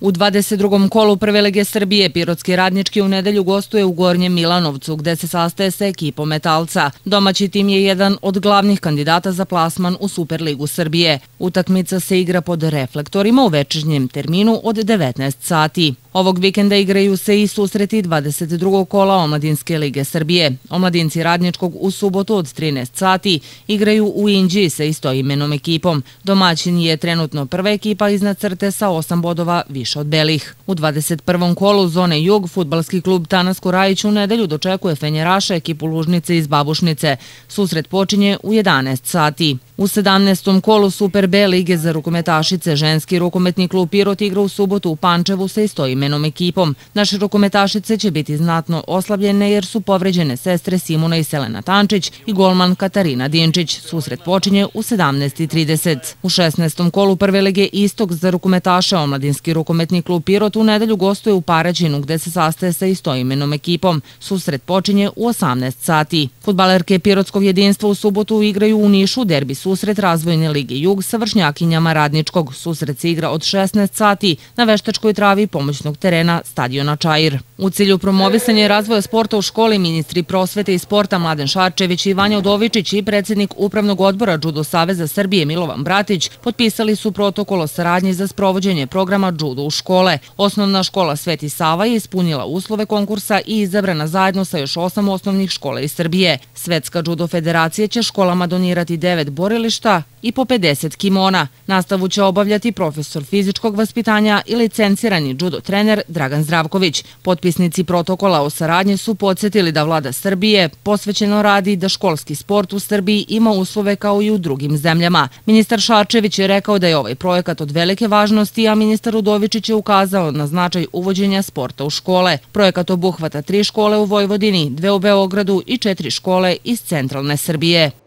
U 22. kolu Prve lege Srbije Pirotski radnički u nedelju gostuje u Gornjem Milanovcu, gde se sastaje sa ekipom Metalca. Domaći tim je jedan od glavnih kandidata za plasman u Superligu Srbije. Utakmica se igra pod reflektorima u večežnjem terminu od 19 sati. Ovog vikenda igraju se i susreti 22. kola Omladinske lige Srbije. Omladinci Radničkog u subotu od 13 sati igraju u Inđi sa istoimenom ekipom. Domaćin je trenutno prva ekipa iznad crte sa 8 bodova više od belih. U 21. kolu zone Jug futbalski klub Tanas Kurajić u nedelju dočekuje Fenjeraša ekipu Lužnice iz Babušnice. Susret počinje u 11 sati. U 17. kolu Super B lige za rukometašice ženski rukometni klub Pirot igra u subotu u Pančevu sa istoimenom savremenom ekipom. Naše rukometašice će biti znatno oslabljene jer su povređene sestre Simona i Selena Tančić i golman Katarina Dinčić. Susret počinje u 17.30. U 16. kolu prve lege Istok za rukometaše omladinski rukometni klub Pirot u nedelju gostuje u Parađinu gde se sastaje sa istoimenom ekipom. Susret počinje u 18 sati. Futbalerke Pirotskog jedinstva u subotu igraju u Nišu derbi susret razvojne lige Jug sa vršnjakinjama radničkog. Susret se igra od 16 sati na veštačkoj travi pomoćnog golf terena stadiona Čair. U cilju promovisanja i razvoja sporta u školi ministri prosvete i sporta Mladen Šarčević i Vanja Udovičić i predsjednik Upravnog odbora Judo Saveza Srbije Milovan Bratić potpisali su protokol o saradnji za sprovođenje programa Judo u škole. Osnovna škola Sveti Sava je ispunila uslove konkursa i izabrana zajedno sa još osam osnovnih škole iz Srbije. Svetska Judo Federacija će školama donirati devet borilišta i po 50 kimona. Nastavu će obavljati profesor fizičkog vaspitanja i licencirani judo trener trener Dragan Zdravković. Potpisnici protokola o saradnje su podsjetili da vlada Srbije posvećeno radi da školski sport u Srbiji ima uslove kao i u drugim zemljama. Ministar Šarčević je rekao da je ovaj projekat od velike važnosti, a ministar Udovičić je ukazao na značaj uvođenja sporta u škole. Projekat obuhvata tri škole u Vojvodini, dve u Beogradu i četiri škole iz centralne Srbije.